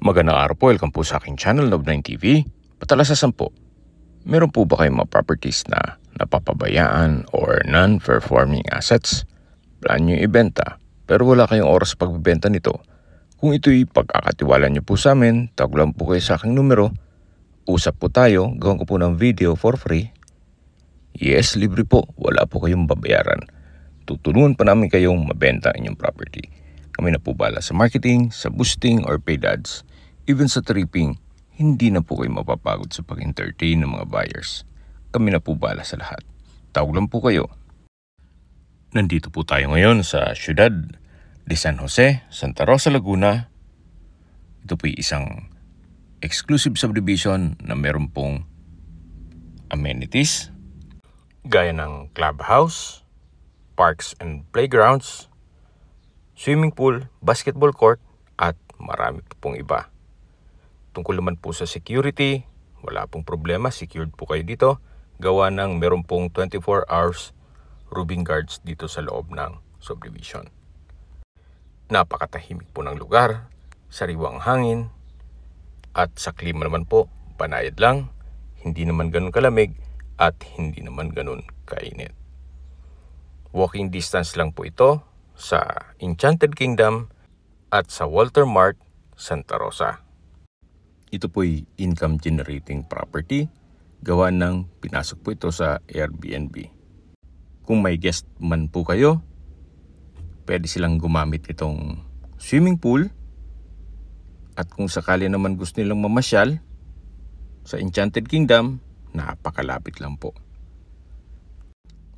Magandang araw po, welcome po sa aking channel Love9 TV. Patala sa 10. Meron po ba kayong mga properties na napapabayaan or non-performing assets? Plan nyo ibenta pero wala kayong oras pagbibenta nito. Kung ito'y pagkakatiwala nyo po sa amin, tag lang po kayo sa aking numero. Usap po tayo, gawin ko po ng video for free. Yes, libre po, wala po kayong babayaran. Tutulungan pa namin kayong mabenta inyong property. Kami na po bala sa marketing, sa boosting, or paid ads. Even sa tripping, hindi na po kayo mapapagod sa pag-entertain ng mga buyers. Kami na po bala sa lahat. Tawag lang po kayo. Nandito po tayo ngayon sa siyudad de San Jose, Santa Rosa, Laguna. Ito po isang exclusive subdivision na meron pong amenities gaya ng clubhouse, parks and playgrounds, swimming pool, basketball court at marami pa pong iba. Tungkol naman po sa security, wala pong problema, secured po kayo dito. Gawa ng meron pong 24 hours roving guards dito sa loob ng subdivision. Napakatahimik po ng lugar, sariwang hangin, at sa klima naman po, panayad lang, hindi naman ganun kalamig at hindi naman ganun kainit. Walking distance lang po ito sa Enchanted Kingdom at sa Walter Mart, Santa Rosa. Ito po po'y income generating property gawa ng pinasok po ito sa Airbnb. Kung may guest man po kayo, pwede silang gumamit itong swimming pool at kung sakali naman gusto nilang mamasyal sa Enchanted Kingdom, napakalapit lang po.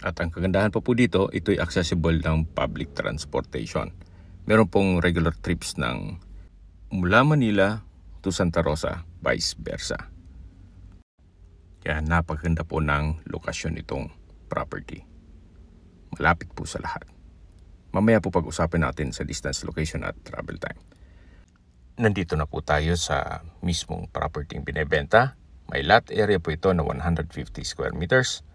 At ang kagandahan pa po dito, ito'y accessible ng public transportation. Meron pong regular trips ng mula Manila to Santa Rosa, vice versa. Kaya napaganda po ng lokasyon nitong property. Malapit po sa lahat. Mamaya po pag-usapin natin sa distance location at travel time. Nandito na po tayo sa mismong property yung binebenta. May lot area po ito na 150 square meters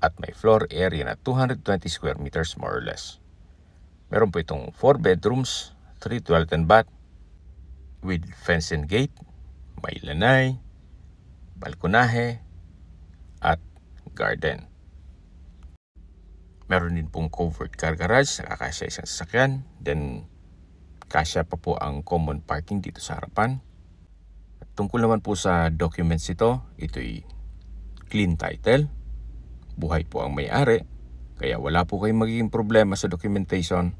at may floor area na 220 square meters more or less. Meron po itong 4 bedrooms, 3 toilet and bath, with fence and gate, may lanay, balkonahe, at garden. Meron din pong covered car garage, nakakasya isang sasakyan, then kasya pa po ang common parking dito sa harapan. At tungkol naman po sa documents ito, ito'y clean title, buhay po ang may-ari, kaya wala po kayong magiging problema sa documentation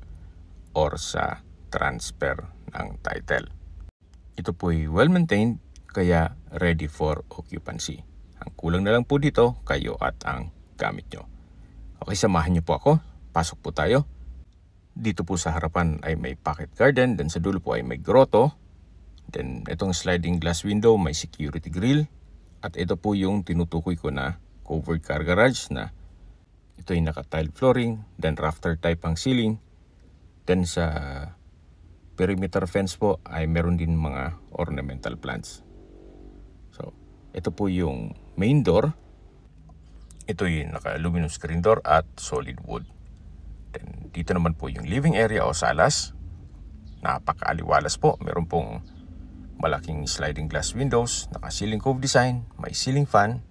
or sa transfer ng title. Ito po ay well-maintained kaya ready for occupancy. Ang kulang na lang po dito, kayo at ang gamit nyo. Okay, samahan nyo po ako. Pasok po tayo. Dito po sa harapan ay may pocket garden, then sa dulo po ay may grotto. Then itong sliding glass window, may security grill. At ito po yung tinutukoy ko na covered car garage na ito ay naka-tile flooring, then rafter type ang ceiling. Then sa perimeter fence po ay meron din mga ornamental plants. So, ito po yung main door. Ito yung naka-aluminum screen door at solid wood. Then, dito naman po yung living area o salas. Napaka-aliwalas po. Meron pong malaking sliding glass windows, naka-ceiling cove design, may ceiling fan,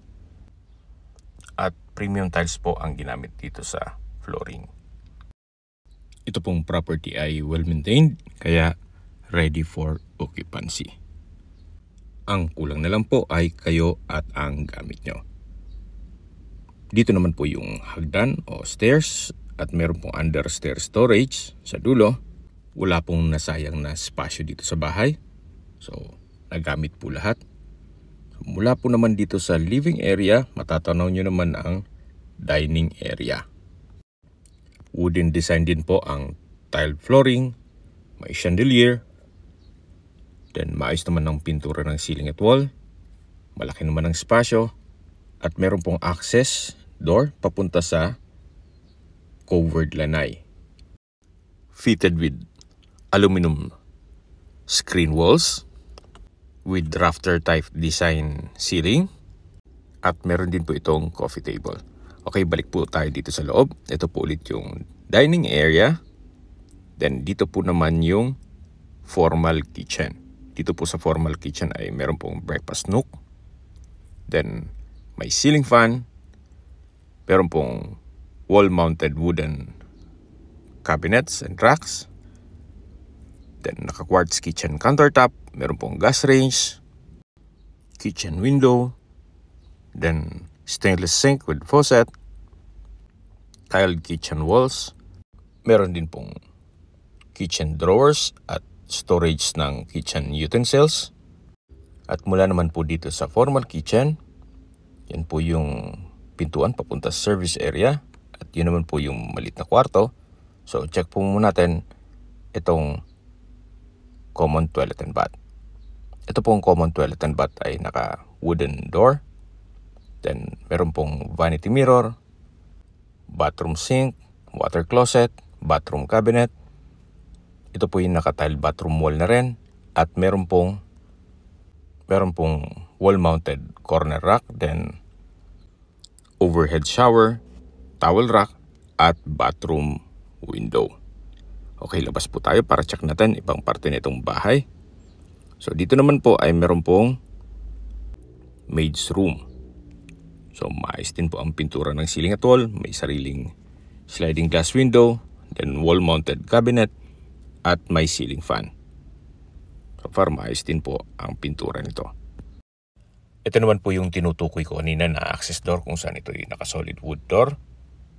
at premium tiles po ang ginamit dito sa flooring ito pong property ay well maintained kaya ready for occupancy. Ang kulang na lang po ay kayo at ang gamit nyo. Dito naman po yung hagdan o stairs at meron pong under stair storage sa dulo. Wala pong nasayang na spasyo dito sa bahay. So, nagamit po lahat. mula po naman dito sa living area, matatanaw nyo naman ang dining area. Wooden design din po ang tile flooring, may chandelier, then maayos naman ng pintura ng ceiling at wall, malaki naman ang spasyo, at meron pong access door papunta sa covered lanai. Fitted with aluminum screen walls with rafter type design ceiling at meron din po itong coffee table. Okay, balik po tayo dito sa loob. Ito po ulit yung dining area. Then dito po naman yung formal kitchen. Dito po sa formal kitchen ay meron pong breakfast nook. Then may ceiling fan. Meron pong wall-mounted wooden cabinets and racks. Then naka-quartz kitchen countertop. Meron pong gas range. Kitchen window. Then stainless sink with faucet, tiled kitchen walls, meron din pong kitchen drawers at storage ng kitchen utensils. At mula naman po dito sa formal kitchen, yan po yung pintuan papunta sa service area at yun naman po yung malit na kwarto. So check po muna natin itong common toilet and bath. Ito pong common toilet and bath ay naka wooden door Then, meron pong vanity mirror, bathroom sink, water closet, bathroom cabinet. Ito po yung nakatile bathroom wall na rin. At meron pong, meron pong wall-mounted corner rack. Then, overhead shower, towel rack, at bathroom window. Okay, labas po tayo para check natin ibang parte nitong bahay. So, dito naman po ay meron pong maid's room. So maayos din po ang pintura ng ceiling at wall. May sariling sliding glass window, then wall mounted cabinet, at may ceiling fan. So far maayos din po ang pintura nito. Ito naman po yung tinutukoy ko kanina na access door kung saan ito yung naka-solid wood door.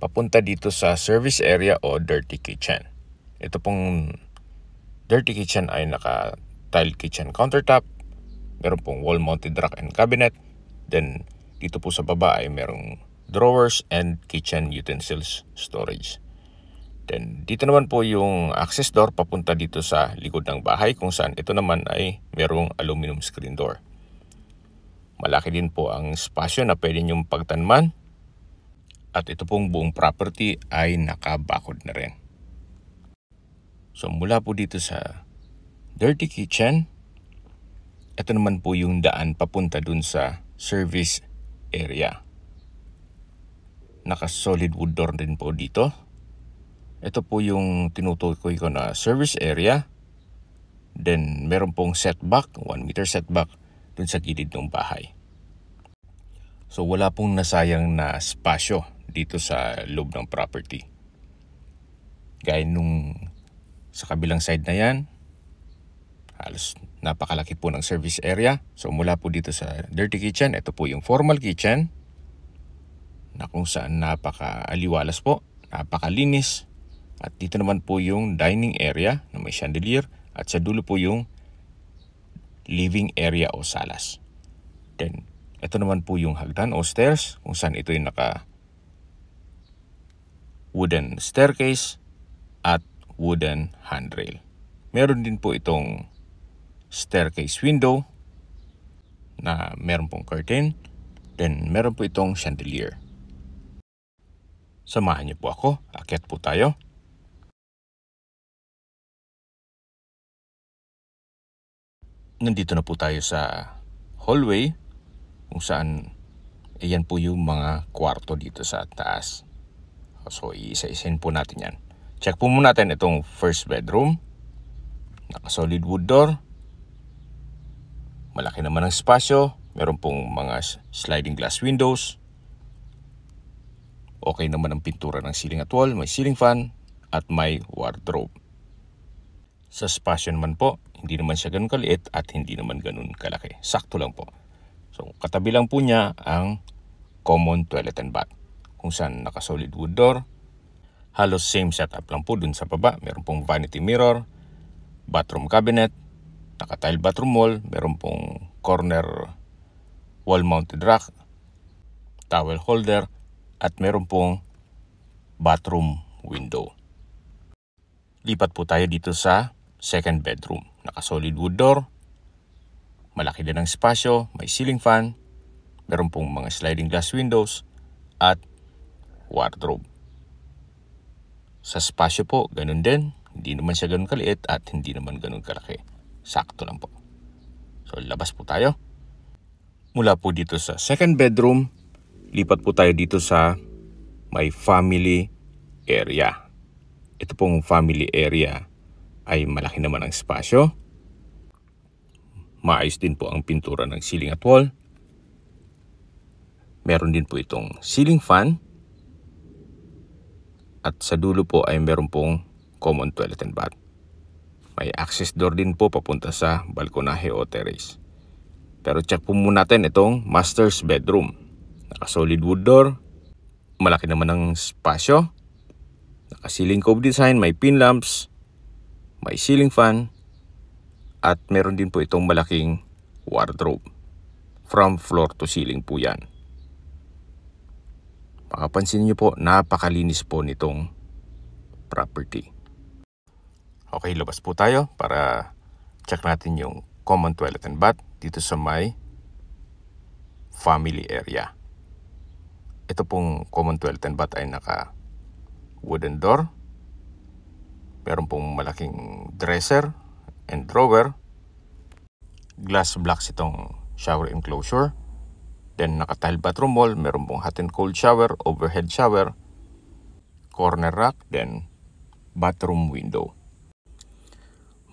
Papunta dito sa service area o dirty kitchen. Ito pong dirty kitchen ay naka-tile kitchen countertop. Meron pong wall-mounted rack and cabinet. Then dito po sa baba ay merong drawers and kitchen utensils storage. Then dito naman po yung access door papunta dito sa likod ng bahay kung saan ito naman ay merong aluminum screen door. Malaki din po ang spasyo na pwede niyong pagtanman at ito pong buong property ay nakabakod na rin. So mula po dito sa dirty kitchen, ito naman po yung daan papunta dun sa service area. Naka solid wood door din po dito. Ito po yung tinutukoy ko na service area. Then meron pong setback, 1 meter setback dun sa gilid ng bahay. So wala pong nasayang na spasyo dito sa loob ng property. Gaya nung sa kabilang side na yan, Halos napakalaki po ng service area. So mula po dito sa dirty kitchen, ito po yung formal kitchen na kung saan napakaaliwalas po, napakalinis. At dito naman po yung dining area na may chandelier at sa dulo po yung living area o salas. Then, ito naman po yung hagdan o stairs kung saan ito yung naka wooden staircase at wooden handrail. Meron din po itong staircase window na meron pong curtain. Then meron po itong chandelier. Samahan niyo po ako. Akyat po tayo. Nandito na po tayo sa hallway kung saan ayan po yung mga kwarto dito sa taas. So iisa-isahin po natin yan. Check po muna natin itong first bedroom. Naka solid wood door. Malaki naman ang espasyo. Meron pong mga sliding glass windows. Okay naman ang pintura ng ceiling at wall. May ceiling fan at may wardrobe. Sa spasyo naman po, hindi naman siya ganun kaliit at hindi naman ganun kalaki. Sakto lang po. So katabi lang po niya ang common toilet and bath kung saan naka solid wood door. Halos same setup lang po dun sa baba. Meron pong vanity mirror, bathroom cabinet, Naka-tile bathroom wall, meron pong corner wall mounted rack, towel holder, at meron pong bathroom window. Lipat po tayo dito sa second bedroom. Naka-solid wood door, malaki din ang espasyo, may ceiling fan, meron pong mga sliding glass windows, at wardrobe. Sa spasyo po, ganun din. Hindi naman siya ganun kaliit at hindi naman ganun kalaki. Sakto lang po. So labas po tayo. Mula po dito sa second bedroom, lipat po tayo dito sa my family area. Ito pong family area ay malaki naman ang espasyo. Maayos din po ang pintura ng ceiling at wall. Meron din po itong ceiling fan. At sa dulo po ay meron pong common toilet and bath. May access door din po papunta sa balkonahe o terrace. Pero check po muna natin itong master's bedroom. Naka solid wood door. Malaki naman ang spasyo. Naka ceiling cove design, may pin lamps, may ceiling fan, at meron din po itong malaking wardrobe. From floor to ceiling po yan. Makapansin niyo po, napakalinis po nitong property. Okay, labas po tayo para check natin yung common toilet and bath dito sa may family area. Ito pong common toilet and bath ay naka wooden door. Meron pong malaking dresser and drawer. Glass blocks itong shower enclosure. Then naka-tile bathroom wall, meron pong hot and cold shower, overhead shower, corner rack, then bathroom window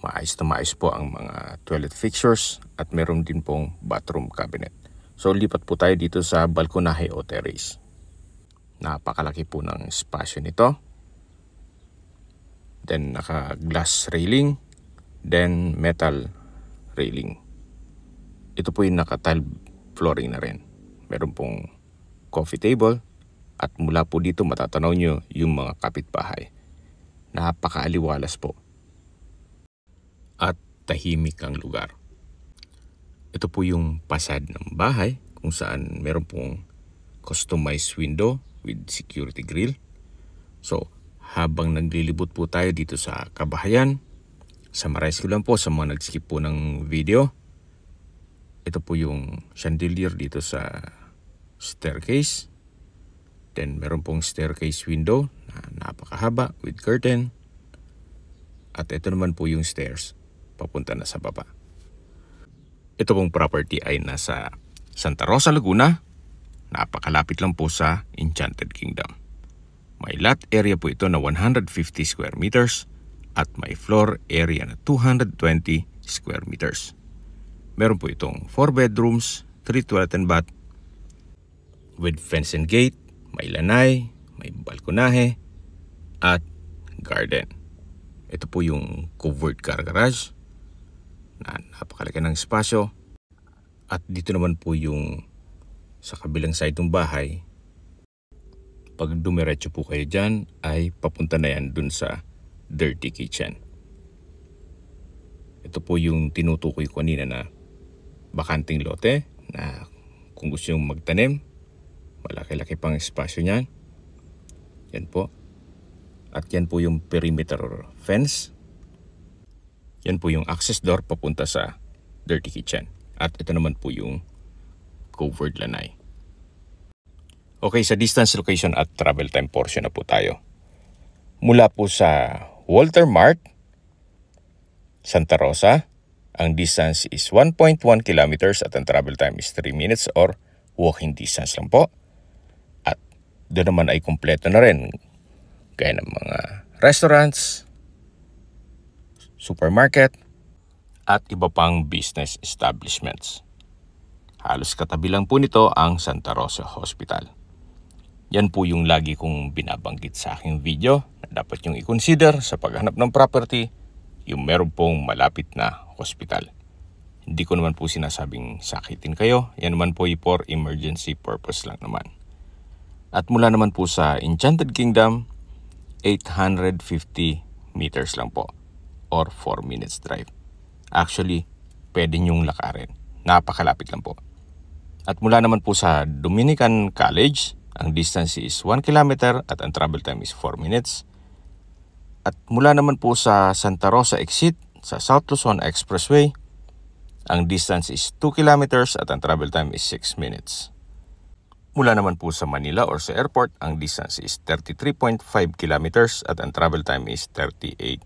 maayos na maayos po ang mga toilet fixtures at meron din pong bathroom cabinet. So lipat po tayo dito sa balkonahe o terrace. Napakalaki po ng spasyo nito. Then naka glass railing. Then metal railing. Ito po yung naka tile flooring na rin. Meron pong coffee table. At mula po dito matatanaw nyo yung mga kapitbahay napakaaliwalas po at tahimik ang lugar. Ito po yung pasad ng bahay kung saan meron pong customized window with security grill. So, habang naglilibot po tayo dito sa kabahayan, summarize ko lang po sa mga nag-skip po ng video. Ito po yung chandelier dito sa staircase. Then, meron pong staircase window na napakahaba with curtain. At ito naman po yung stairs papunta na sa baba. Ito pong property ay nasa Santa Rosa, Laguna. Napakalapit lang po sa Enchanted Kingdom. May lot area po ito na 150 square meters at may floor area na 220 square meters. Meron po itong 4 bedrooms, 3 toilet and bath with fence and gate, may lanay, may balkonahe, at garden. Ito po yung covered car garage na napakalaki ng espasyo. At dito naman po yung sa kabilang side ng bahay. Pag dumiretso po kayo dyan ay papunta na yan dun sa dirty kitchen. Ito po yung tinutukoy ko kanina na bakanting lote na kung gusto yung magtanim, malaki-laki pang espasyo niyan. Yan po. At yan po yung perimeter fence yan po yung access door papunta sa dirty kitchen. At ito naman po yung covered lanai. Okay, sa distance location at travel time portion na po tayo. Mula po sa Walter Mart, Santa Rosa, ang distance is 1.1 kilometers at ang travel time is 3 minutes or walking distance lang po. At doon naman ay kumpleto na rin. Gaya ng mga restaurants, supermarket, at iba pang business establishments. Halos katabi lang po nito ang Santa Rosa Hospital. Yan po yung lagi kong binabanggit sa aking video na dapat yung i-consider sa paghanap ng property yung meron pong malapit na hospital. Hindi ko naman po sinasabing sakitin kayo, yan naman po for emergency purpose lang naman. At mula naman po sa Enchanted Kingdom, 850 meters lang po or 4 minutes drive. Actually, pwede nyong lakarin. Napakalapit lang po. At mula naman po sa Dominican College, ang distance is 1 kilometer at ang travel time is 4 minutes. At mula naman po sa Santa Rosa exit sa South Luzon Expressway, ang distance is 2 kilometers at ang travel time is 6 minutes. Mula naman po sa Manila or sa airport, ang distance is 33.5 kilometers at ang travel time is 38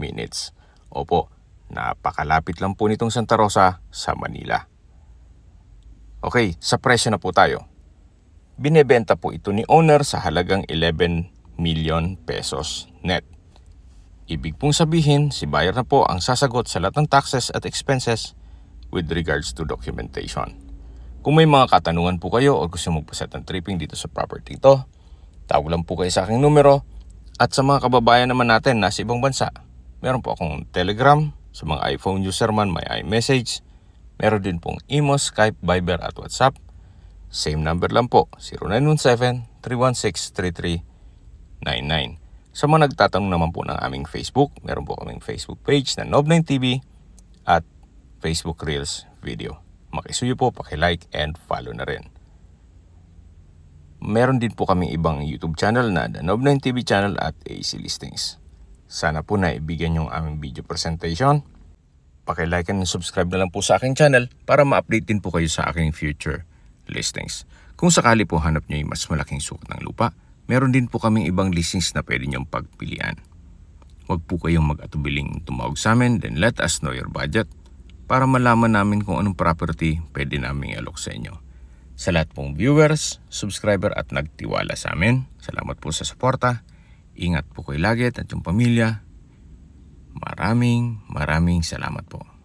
minutes. Opo, napakalapit lang po nitong Santa Rosa sa Manila. Okay, sa presyo na po tayo. Binebenta po ito ni owner sa halagang 11 million pesos net. Ibig pong sabihin, si buyer na po ang sasagot sa lahat ng taxes at expenses with regards to documentation. Kung may mga katanungan po kayo o gusto magpaset ng tripping dito sa property ito, tawag lang po kayo sa aking numero at sa mga kababayan naman natin na sa ibang bansa, Meron po akong Telegram, sa mga iPhone user man may iMessage. Meron din pong Imo, Skype, Viber at WhatsApp. Same number lang po, 0917-316-3399. Sa mga nagtatanong naman po ng aming Facebook, meron po kaming Facebook page na Nob9 TV at Facebook Reels video. Makisuyo po, like and follow na rin. Meron din po kaming ibang YouTube channel na The Nob9 TV channel at AC Listings. Sana po na naibigyan yung aming video presentation. Pakilike and subscribe na lang po sa aking channel para ma-update din po kayo sa aking future listings. Kung sakali po hanap nyo yung mas malaking sukat ng lupa, meron din po kaming ibang listings na pwede nyong pagpilian. Huwag po kayong mag-atubiling tumawag sa amin, then let us know your budget para malaman namin kung anong property pwede naming alok sa inyo. Sa lahat pong viewers, subscriber at nagtiwala sa amin, salamat po sa suporta. Ingat po kayo lagi at yung pamilya. Maraming maraming salamat po.